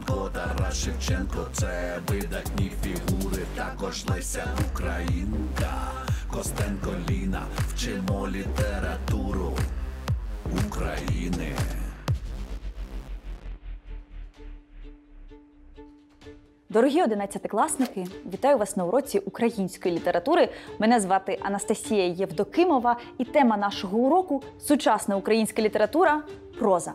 Франко, Тарас Шевченко, це видатні фігури, також Леся Українка, Костенко Ліна, вчимо літературу України. Дорогі одинадцятикласники, вітаю вас на уроці української літератури. Мене звати Анастасія Євдокимова, і тема нашого уроку сучасна українська література проза.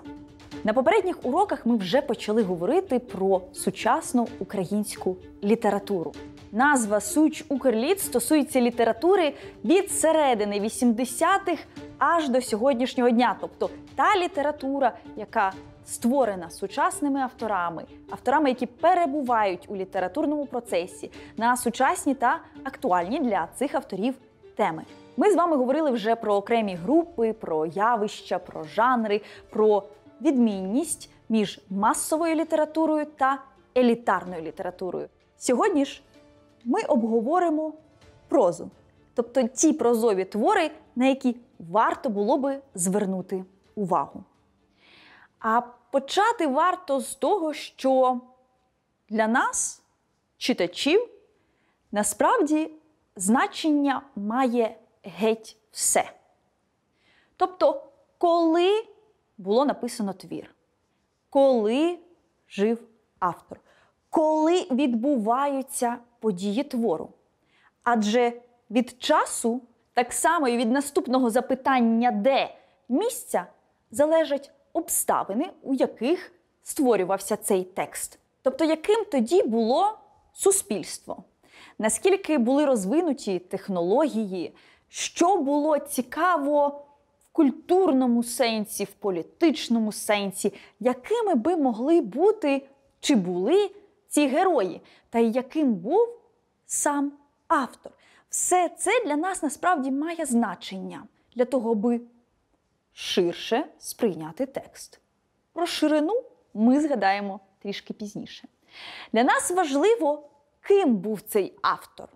На попередніх уроках ми вже почали говорити про сучасну українську літературу. Назва Суч Укрліт стосується літератури від середини 80-х аж до сьогоднішнього дня, тобто та література, яка створена сучасними авторами, авторами, які перебувають у літературному процесі на сучасні та актуальні для цих авторів теми. Ми з вами говорили вже про окремі групи, про явища, про жанри, про відмінність між масовою літературою та елітарною літературою. Сьогодні ж ми обговоримо прозу, тобто ті прозові твори, на які варто було би звернути увагу. А почати варто з того, що для нас, читачів, насправді значення має геть все. Тобто, коли було написано твір, коли жив автор, коли відбуваються події твору. Адже від часу, так само і від наступного запитання, де місця, залежать обставини, у яких створювався цей текст. Тобто, яким тоді було суспільство, наскільки були розвинуті технології, що було цікаво культурному сенсі, в політичному сенсі, якими би могли бути чи були ці герої, та яким був сам автор. Все це для нас насправді має значення для того, аби ширше сприйняти текст. Про ширину ми згадаємо трішки пізніше. Для нас важливо, ким був цей автор,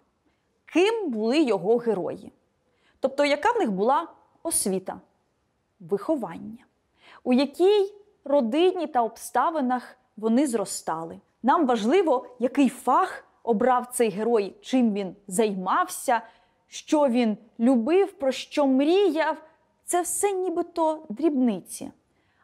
ким були його герої. Тобто, яка в них була освіта, виховання, у якій родині та обставинах вони зростали. Нам важливо, який фах обрав цей герой, чим він займався, що він любив, про що мріяв. Це все нібито дрібниці.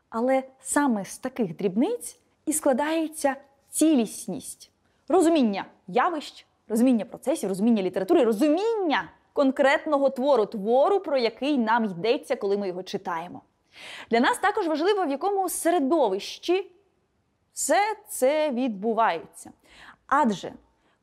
Але саме з таких дрібниць і складається цілісність, розуміння явищ, розуміння процесів, розуміння літератури, розуміння конкретного твору, твору, про який нам йдеться, коли ми його читаємо. Для нас також важливо, в якому середовищі все це відбувається. Адже,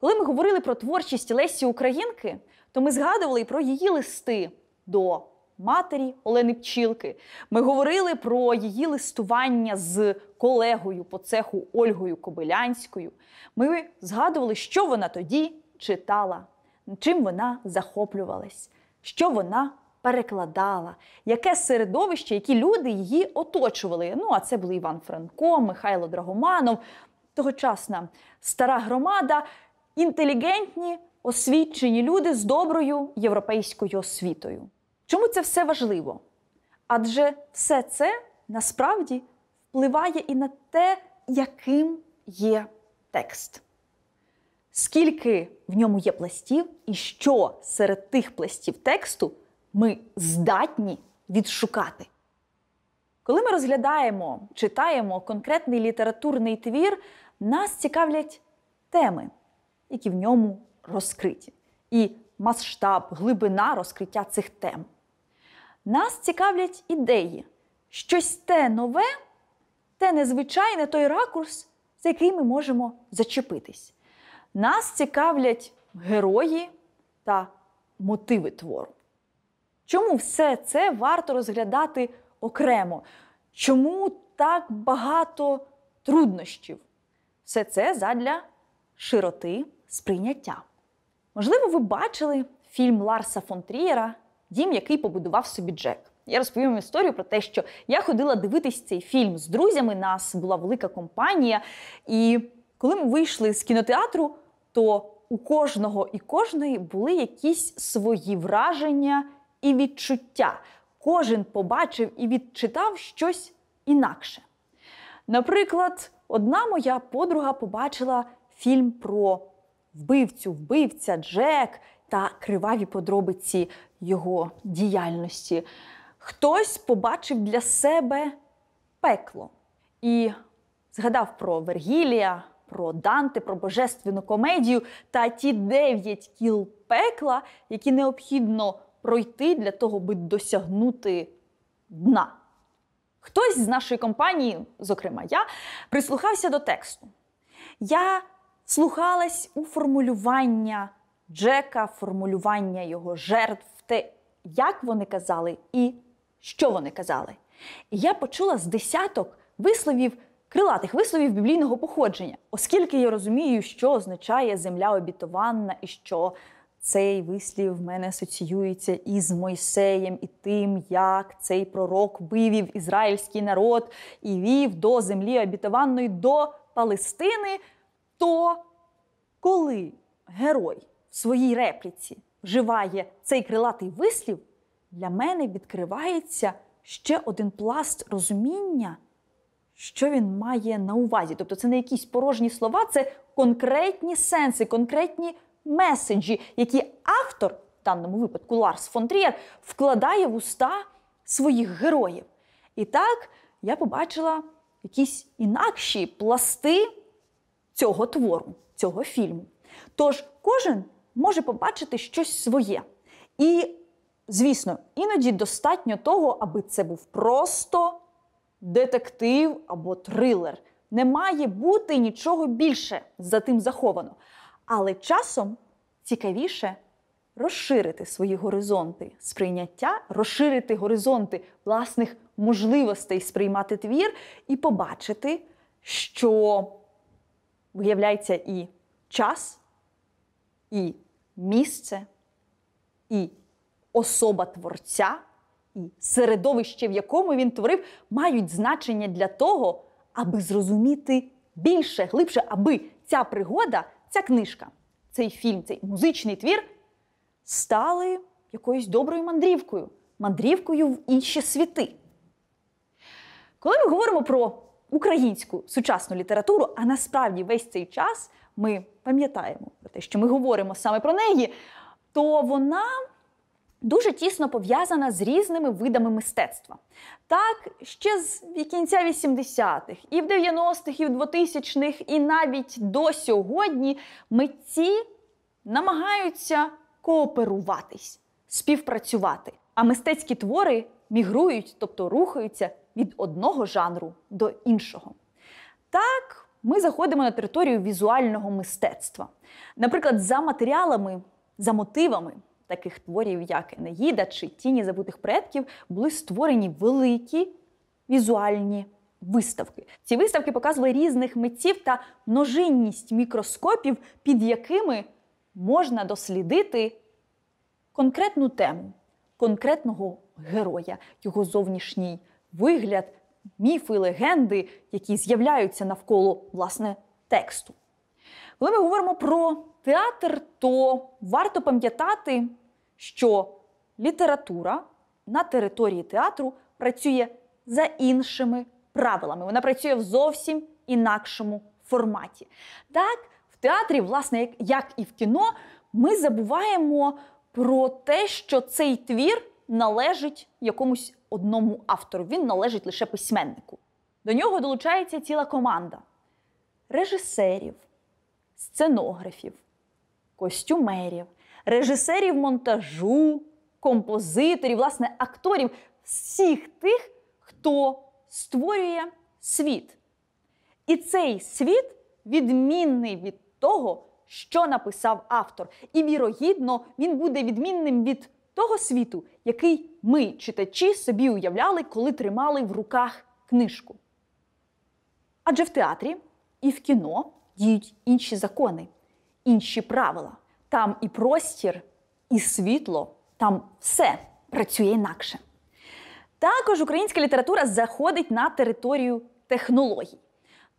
коли ми говорили про творчість Лесі Українки, то ми згадували і про її листи до матері Олени Пчілки. Ми говорили про її листування з колегою по цеху Ольгою Кобилянською. Ми згадували, що вона тоді читала чим вона захоплювалась, що вона перекладала, яке середовище, які люди її оточували. Ну, а це були Іван Франко, Михайло Драгоманов, тогочасна стара громада, інтелігентні, освічені люди з доброю європейською освітою. Чому це все важливо? Адже все це насправді впливає і на те, яким є текст скільки в ньому є пластів, і що серед тих пластів тексту ми здатні відшукати. Коли ми розглядаємо, читаємо конкретний літературний твір, нас цікавлять теми, які в ньому розкриті, і масштаб, глибина розкриття цих тем. Нас цікавлять ідеї. Щось те нове, те незвичайне той ракурс, за який ми можемо зачепитись. Нас цікавлять герої та мотиви твору. Чому все це варто розглядати окремо? Чому так багато труднощів? Все це задля широти сприйняття. Можливо, ви бачили фільм Ларса фон Трієра Дім, який побудував собі Джек. Я розповім вам історію про те, що я ходила дивитись цей фільм з друзями. Нас була велика компанія. І коли ми вийшли з кінотеатру, то у кожного і кожної були якісь свої враження і відчуття. Кожен побачив і відчитав щось інакше. Наприклад, одна моя подруга побачила фільм про вбивцю, вбивця, Джек та криваві подробиці його діяльності. Хтось побачив для себе пекло і згадав про Вергілія, про Данте, про божественну комедію та ті дев'ять кіл пекла, які необхідно пройти для того, аби досягнути дна. Хтось з нашої компанії, зокрема я, прислухався до тексту. Я слухалась у формулювання Джека, формулювання його жертв, те, як вони казали і що вони казали. І я почула з десяток висловів крилатих висловів біблійного походження, оскільки я розумію, що означає земля обітованна і що. Цей вислів в мене асоціюється із Мойсеєм, і тим, як цей пророк вивів ізраїльський народ і вів до землі обітованої до Палестини. То коли герой в своїй репліці вживає цей крилатий вислів, для мене відкривається ще один пласт розуміння що він має на увазі. Тобто, це не якісь порожні слова, це конкретні сенси, конкретні меседжі, які автор, в даному випадку Ларс фон Трієр, вкладає в уста своїх героїв. І так я побачила якісь інакші пласти цього твору, цього фільму. Тож кожен може побачити щось своє. І, звісно, іноді достатньо того, аби це був просто детектив або трилер. Не має бути нічого більше за тим заховано. Але часом цікавіше розширити свої горизонти сприйняття, розширити горизонти власних можливостей сприймати твір і побачити, що виявляється і час, і місце, і особа творця і середовище, в якому він творив, мають значення для того, аби зрозуміти більше, глибше, аби ця пригода, ця книжка, цей фільм, цей музичний твір стали якоюсь доброю мандрівкою, мандрівкою в інші світи. Коли ми говоримо про українську сучасну літературу, а насправді весь цей час ми пам'ятаємо про те, що ми говоримо саме про неї, то вона дуже тісно пов'язана з різними видами мистецтва. Так, ще з кінця 80-х, і в 90-х, і в 2000-х, і навіть до сьогодні митці намагаються кооперуватись, співпрацювати. А мистецькі твори мігрують, тобто рухаються від одного жанру до іншого. Так, ми заходимо на територію візуального мистецтва. Наприклад, за матеріалами, за мотивами таких творів, як Енеїда чи Тіні забутих предків, були створені великі візуальні виставки. Ці виставки показували різних митців та множинність мікроскопів, під якими можна дослідити конкретну тему, конкретного героя, його зовнішній вигляд, міфи, легенди, які з'являються навколо власне тексту. Коли ми говоримо про театр, то варто пам'ятати, що література на території театру працює за іншими правилами. Вона працює в зовсім інакшому форматі. Так, в театрі, власне, як і в кіно, ми забуваємо про те, що цей твір належить якомусь одному автору. Він належить лише письменнику. До нього долучається ціла команда режисерів, сценографів, костюмерів, режисерів монтажу, композиторів, власне, акторів, всіх тих, хто створює світ. І цей світ відмінний від того, що написав автор. І, вірогідно, він буде відмінним від того світу, який ми, читачі, собі уявляли, коли тримали в руках книжку. Адже в театрі і в кіно діють інші закони інші правила. Там і простір, і світло, там все працює інакше. Також українська література заходить на територію технологій.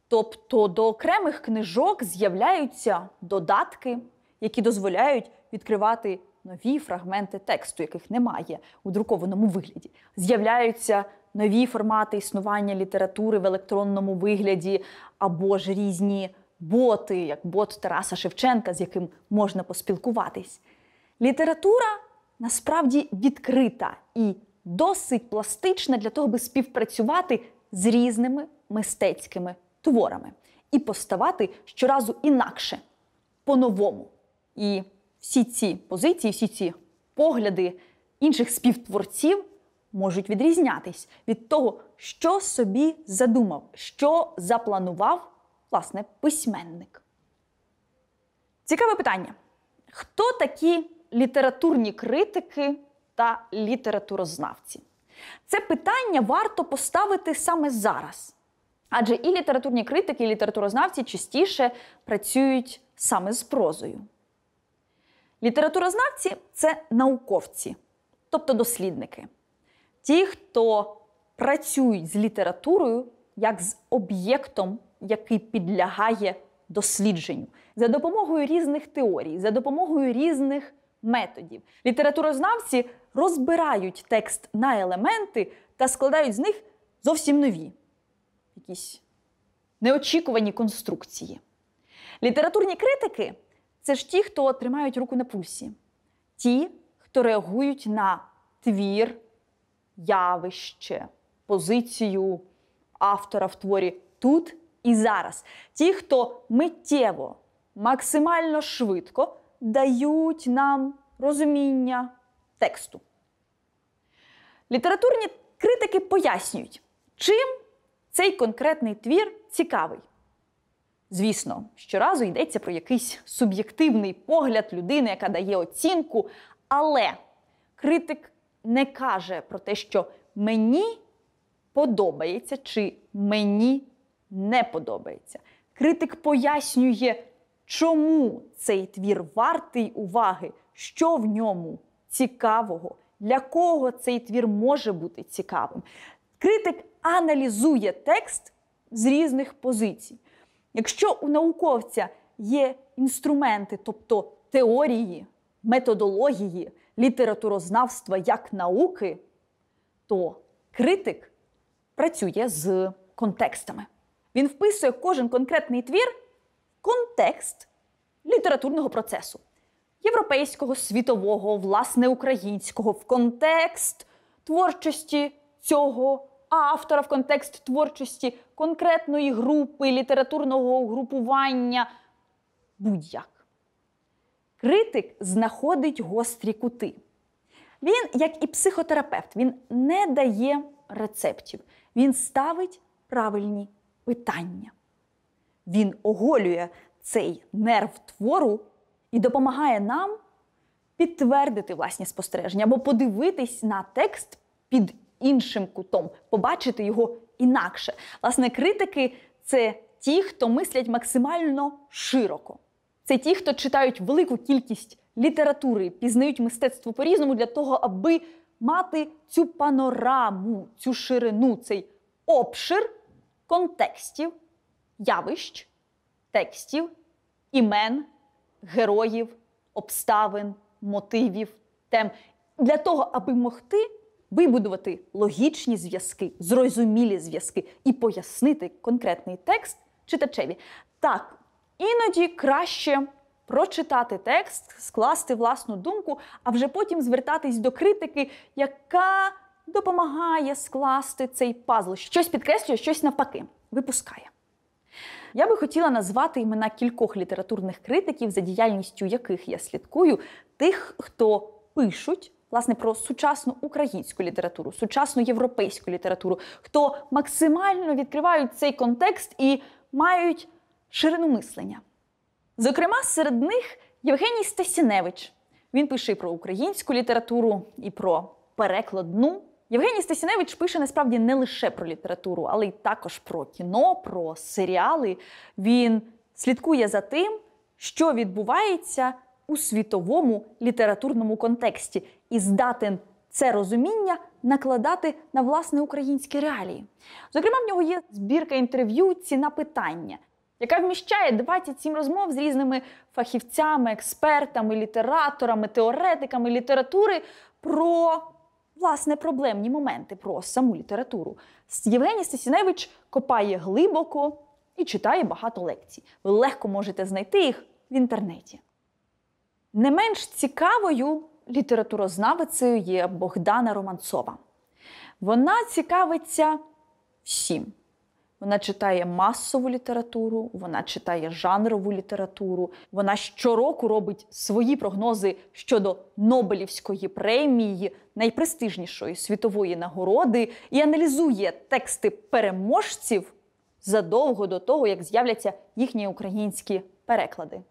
Тобто до окремих книжок з'являються додатки, які дозволяють відкривати нові фрагменти тексту, яких немає у друкованому вигляді. З'являються нові формати існування літератури в електронному вигляді або ж різні боти, як бот Тараса Шевченка, з яким можна поспілкуватись. Література насправді відкрита і досить пластична для того, аби співпрацювати з різними мистецькими творами і поставати щоразу інакше, по-новому. І всі ці позиції, всі ці погляди інших співтворців можуть відрізнятись від того, що собі задумав, що запланував власне, письменник. Цікаве питання. Хто такі літературні критики та літературознавці? Це питання варто поставити саме зараз. Адже і літературні критики, і літературознавці частіше працюють саме з прозою. Літературознавці це науковці, тобто дослідники. Ті, хто працюють з літературою як з об'єктом який підлягає дослідженню за допомогою різних теорій, за допомогою різних методів. Літературознавці розбирають текст на елементи та складають з них зовсім нові, якісь неочікувані конструкції. Літературні критики це ж ті, хто тримають руку на пульсі, ті, хто реагують на твір, явище, позицію автора в творі тут і зараз. Ті, хто миттєво, максимально швидко дають нам розуміння тексту. Літературні критики пояснюють, чим цей конкретний твір цікавий. Звісно, щоразу йдеться про якийсь суб'єктивний погляд людини, яка дає оцінку, але критик не каже про те, що мені подобається чи мені не подобається. Критик пояснює, чому цей твір вартий уваги, що в ньому цікавого, для кого цей твір може бути цікавим. Критик аналізує текст з різних позицій. Якщо у науковця є інструменти, тобто теорії, методології, літературознавства як науки, то критик працює з контекстами. Він вписує кожен конкретний твір в контекст літературного процесу європейського, світового, власне, українського, в контекст творчості цього автора, в контекст творчості конкретної групи, літературного угрупування. Будь-як. Критик знаходить гострі кути. Він, як і психотерапевт, він не дає рецептів. Він ставить правильні питання. Він оголює цей нерв твору і допомагає нам підтвердити власні спостереження або подивитись на текст під іншим кутом, побачити його інакше. Власне, критики це ті, хто мислять максимально широко. Це ті, хто читають велику кількість літератури, пізнають мистецтво по-різному для того, аби мати цю панораму, цю ширину, цей обшир контекстів, явищ, текстів, імен, героїв, обставин, мотивів, тем для того, аби могти вибудувати логічні зв'язки, зрозумілі зв'язки і пояснити конкретний текст читачеві. Так, іноді краще. Прочитати текст, скласти власну думку, а вже потім звертатись до критики, яка допомагає скласти цей пазл, щось підкреслює, щось навпаки, випускає. Я би хотіла назвати імена кількох літературних критиків, за діяльністю яких я слідкую, тих, хто пишуть. Власне, про сучасну українську літературу, сучасну європейську літературу, хто максимально відкривають цей контекст і мають ширину мислення. Зокрема, серед них Євгеній Стасіневич. Він пише і про українську літературу, і про перекладну Євгеній Стасіневич пише насправді не лише про літературу, але й також про кіно, про серіали. Він слідкує за тим, що відбувається у світовому літературному контексті, і здатен це розуміння накладати на власне українські реалії. Зокрема, в нього є збірка інтерв'ю Ціна питання. Яка вміщає 27 розмов з різними фахівцями, експертами, літераторами, теоретиками літератури про власне проблемні моменти про саму літературу. Євгеній Стасіневич копає глибоко і читає багато лекцій. Ви легко можете знайти їх в інтернеті. Не менш цікавою літературознавицею є Богдана Романцова. Вона цікавиться всім. Вона читає масову літературу, вона читає жанрову літературу. Вона щороку робить свої прогнози щодо Нобелівської премії, найпрестижнішої світової нагороди, і аналізує тексти переможців задовго до того, як з'являться їхні українські переклади.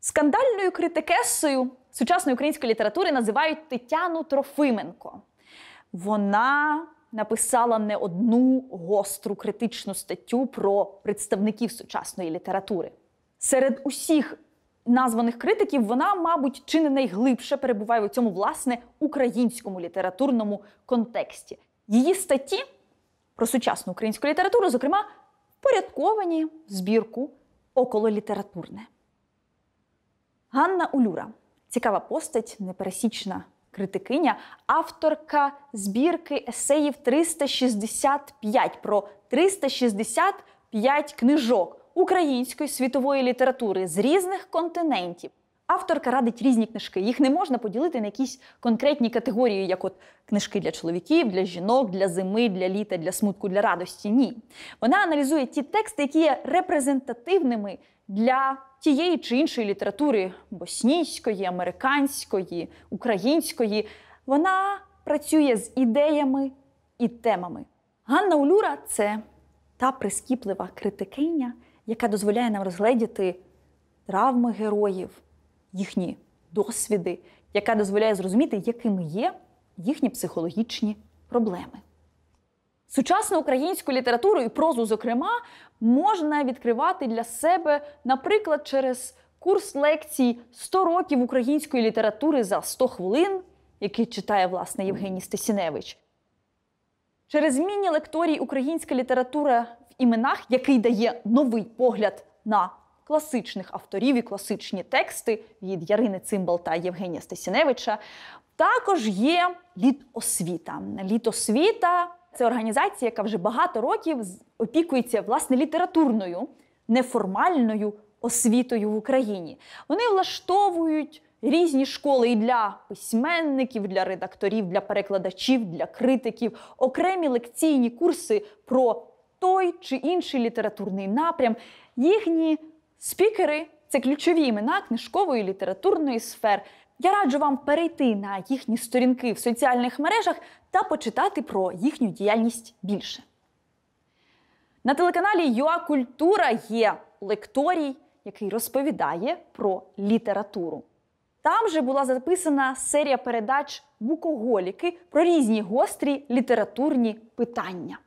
Скандальною критикесою сучасної української літератури називають Тетяну Трофименко. Вона написала не одну гостру критичну статтю про представників сучасної літератури. Серед усіх названих критиків вона, мабуть, чи не найглибше перебуває у цьому власне українському літературному контексті. Її статті про сучасну українську літературу, зокрема, впорядковані в збірку окололітературне. Ганна Улюра цікава постать, непересічна критикиня, авторка збірки есеїв 365 про 365 книжок української світової літератури з різних континентів. Авторка радить різні книжки. Їх не можна поділити на якісь конкретні категорії, як от книжки для чоловіків, для жінок, для зими, для літа, для смутку, для радості. Ні. Вона аналізує ті тексти, які є репрезентативними для тієї чи іншої літератури боснійської, американської, української. Вона працює з ідеями і темами. Ганна Улюра це та прискіплива критикиня, яка дозволяє нам розгледіти травми героїв, їхні досвіди, яка дозволяє зрозуміти, якими є їхні психологічні проблеми. Сучасну українську літературу і прозу, зокрема, можна відкривати для себе, наприклад, через курс лекцій «100 років української літератури за 100 хвилин, який читає власне Євгеній Стесіневич. Через міні-лекторій українська література в іменах, який дає новий погляд на класичних авторів і класичні тексти від Ярини Цимбал та Євгенія Стасіневича, також є літосвіта. Літосвіта це організація, яка вже багато років опікується власне літературною неформальною освітою в Україні. Вони влаштовують різні школи і для письменників, для редакторів, для перекладачів, для критиків, окремі лекційні курси про той чи інший літературний напрям. Їхні спікери це ключові імена книжкової літературної сфери. Я раджу вам перейти на їхні сторінки в соціальних мережах та почитати про їхню діяльність більше. На телеканалі ЮА Культура є лекторій, який розповідає про літературу. Там же була записана серія передач Букоголіки про різні гострі літературні питання.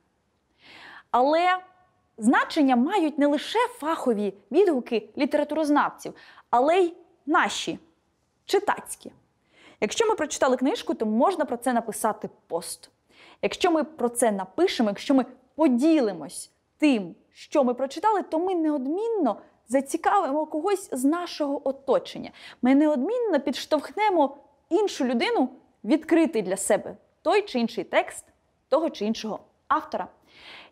Але значення мають не лише фахові відгуки літературознавців, але й наші читацькі. Якщо ми прочитали книжку, то можна про це написати пост. Якщо ми про це напишемо, якщо ми поділимось тим, що ми прочитали, то ми неодмінно зацікавимо когось з нашого оточення. Ми неодмінно підштовхнемо іншу людину відкрити для себе той чи інший текст того чи іншого автора.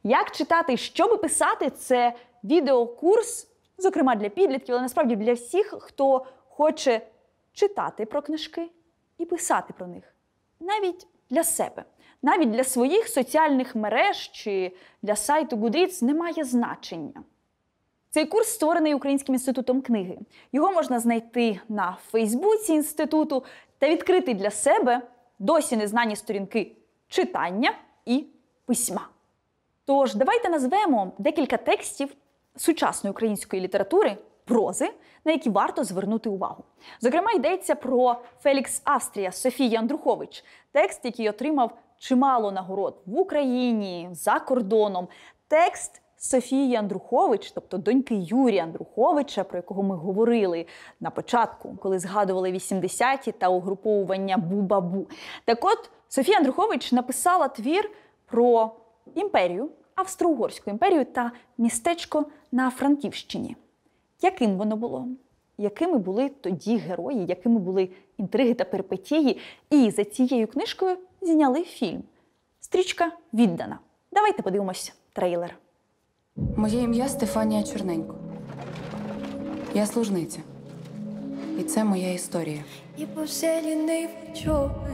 Як читати що би писати, це відеокурс, зокрема для підлітків, але насправді для всіх, хто хоче читати про книжки, і писати про них навіть для себе. Навіть для своїх соціальних мереж чи для сайту Goodreads немає значення. Цей курс створений Українським інститутом книги. Його можна знайти на Фейсбуці інституту та відкрити для себе досі незнані сторінки читання і письма. Тож, давайте назвемо декілька текстів сучасної української літератури прози, на які варто звернути увагу. Зокрема, йдеться про Фелікс Австрія Софії Андрухович, текст, який отримав чимало нагород в Україні за кордоном. Текст Софії Андрухович, тобто доньки Юрія Андруховича, про якого ми говорили на початку, коли згадували 80-ті та угруповування Бубабу. Так от Софія Андрухович написала твір про імперію, Австро-Угорську імперію та містечко на Франківщині яким воно було? Якими були тоді герої, якими були інтриги та перипетії? І за цією книжкою зняли фільм. Стрічка віддана. Давайте подивимось трейлер. Моє ім'я Стефанія Чорненько. Я служниця. І це моя історія. І повселіний вчоби.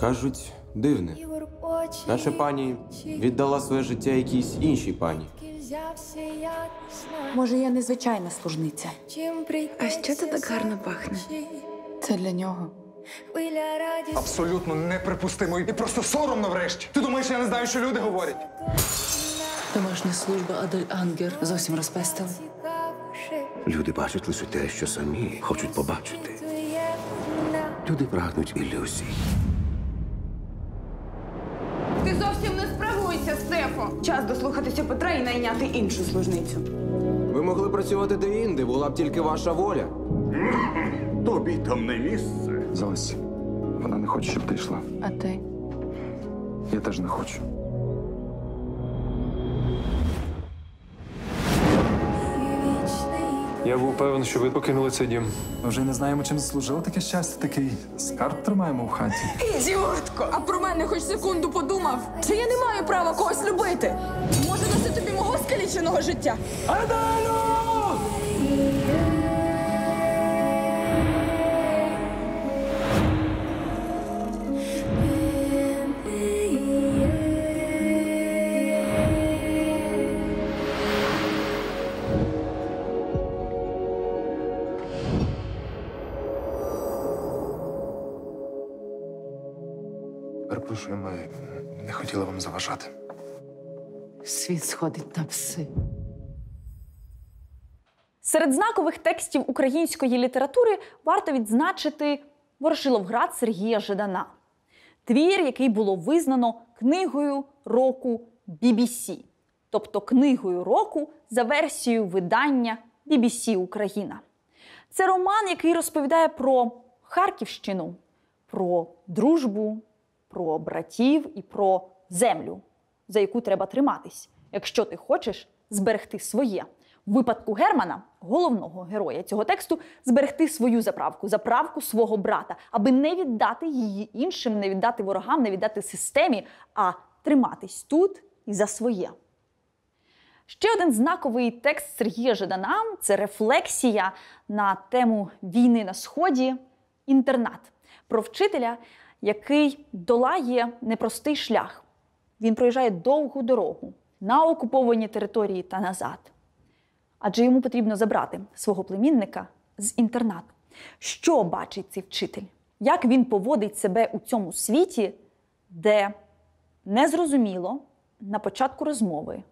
Кажуть, дивне. Наша пані віддала своє життя якійсь іншій пані. Я Може, я незвичайна служниця. Чим А що це так гарно пахне? Це для нього. Абсолютно неприпустимо і просто соромно врешті. Ти думаєш, я не знаю, що люди говорять. Домашня служба Адель Ангер зовсім розпестила. Люди бачать лише те, що самі хочуть побачити. Люди прагнуть ілюзій. Тихо, час дослухатися Петра і найняти іншу служницю. Ви могли працювати деінде, була б тільки ваша воля. Тобі там не місце. Залазь. Вона не хоче, щоб ти йшла. А ти? Я теж не хочу. Я був певен, що ви покинули цей дім. Ми вже не знаємо, чим заслужило таке щастя. Такий скарб тримаємо в хаті. Ідіотко! А про мене хоч секунду подумав, чи я не маю права когось любити. Може, носи тобі мого скаліченого життя? Адану! Перепрошую, ми не хотіли вам заважати. Світ сходить на пси. Серед знакових текстів української літератури варто відзначити Ворошиловград Сергія Жидана, твір, який було визнано книгою року BBC, тобто книгою року за версією видання BBC Україна. Це роман, який розповідає про Харківщину, про дружбу, про братів і про землю, за яку треба триматись, якщо ти хочеш зберегти своє. В випадку Германа, головного героя цього тексту, зберегти свою заправку, заправку свого брата, аби не віддати її іншим, не віддати ворогам, не віддати системі, а триматись тут і за своє. Ще один знаковий текст Сергія Жадана це рефлексія на тему війни на Сході, інтернат про вчителя, який долає непростий шлях. Він проїжджає довгу дорогу на окуповані території та назад. Адже йому потрібно забрати свого племінника з інтернату. Що бачить цей вчитель? Як він поводить себе у цьому світі, де незрозуміло на початку розмови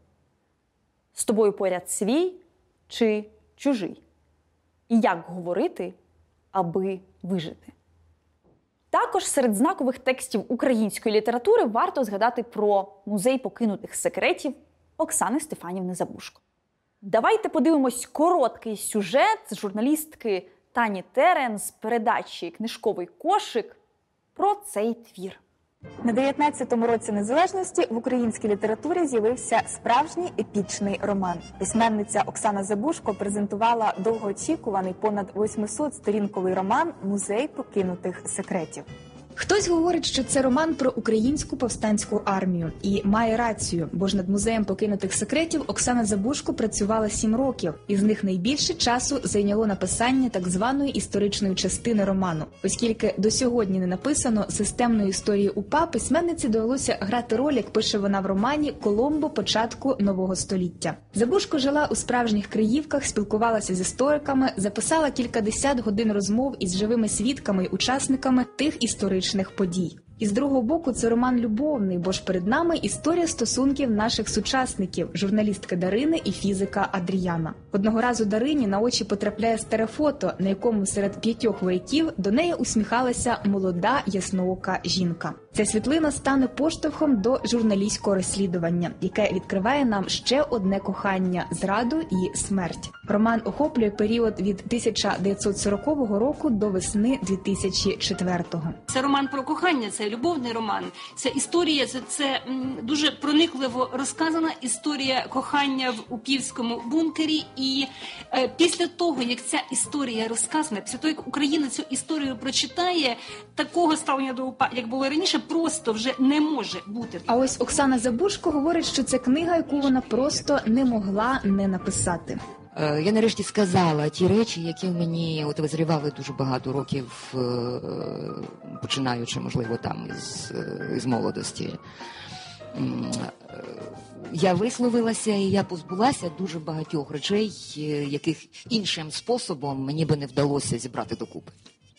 з тобою поряд свій чи чужий? І як говорити, аби вижити? Також серед знакових текстів української літератури варто згадати про музей покинутих секретів Оксани Стефанівни Забушко. Давайте подивимось короткий сюжет з журналістки Тані Терен з передачі Книжковий кошик про цей твір. На 19-му році незалежності в українській літературі з'явився справжній епічний роман. Письменниця Оксана Забушко презентувала довгоочікуваний понад 800 сторінковий роман Музей покинутих секретів. Хтось говорить, що це роман про українську повстанську армію і має рацію, бо ж над музеєм покинутих секретів Оксана Забушко працювала сім років, і з них найбільше часу зайняло написання так званої історичної частини роману, оскільки до сьогодні не написано системної історії УПА, письменниці довелося грати роль, як пише вона в романі Коломбо початку нового століття. Забушко жила у справжніх криївках, спілкувалася з істориками, записала кількадесят годин розмов із живими свідками і учасниками тих історичних історичних подій. І з другого боку, це роман любовний, бо ж перед нами історія стосунків наших сучасників, журналістки Дарини і фізика Адріяна. Одного разу Дарині на очі потрапляє старе фото, на якому серед п'ятьох вояків до неї усміхалася молода ясноока жінка. Ця світлина стане поштовхом до журналістського розслідування, яке відкриває нам ще одне кохання, зраду і смерть. Роман охоплює період від 1940 року до весни 2004-го. Це роман про кохання, це любовний роман, це історія. Це це дуже проникливо розказана історія кохання в упівському бункері. І е, після того як ця історія розказана, після того як Україна цю історію прочитає, такого ставлення до УПА, як було раніше просто вже не може бути. А ось Оксана Забушко говорить, що це книга, яку вона просто не могла не написати. Е, я нарешті сказала ті речі, які в мені от визрівали дуже багато років, е, починаючи, можливо, там із, е, із молодості. Я висловилася і я позбулася дуже багатьох речей, яких іншим способом мені би не вдалося зібрати докупи.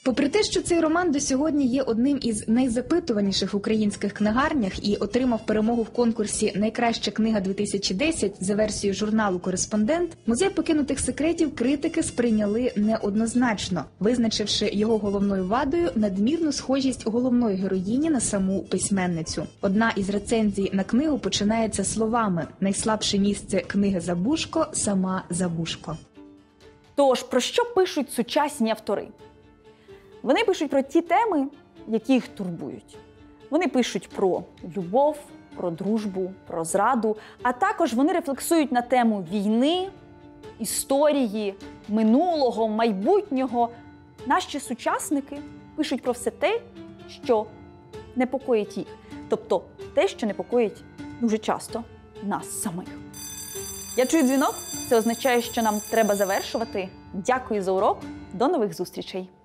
Попри те, що цей роман до сьогодні є одним із найзапитуваніших в українських книгарнях і отримав перемогу в конкурсі Найкраща книга книга-2010» за версією журналу Кореспондент, музей покинутих секретів критики сприйняли неоднозначно, визначивши його головною вадою надмірну схожість головної героїні на саму письменницю. Одна із рецензій на книгу починається словами: найслабше місце книги Забушко сама Забушко. Тож про що пишуть сучасні автори? Вони пишуть про ті теми, які їх турбують. Вони пишуть про любов, про дружбу, про зраду, а також вони рефлексують на тему війни, історії, минулого, майбутнього. Наші сучасники пишуть про все те, що непокоїть їх, тобто те, що непокоїть дуже часто нас самих. Я чую дзвінок. Це означає, що нам треба завершувати. Дякую за урок. До нових зустрічей!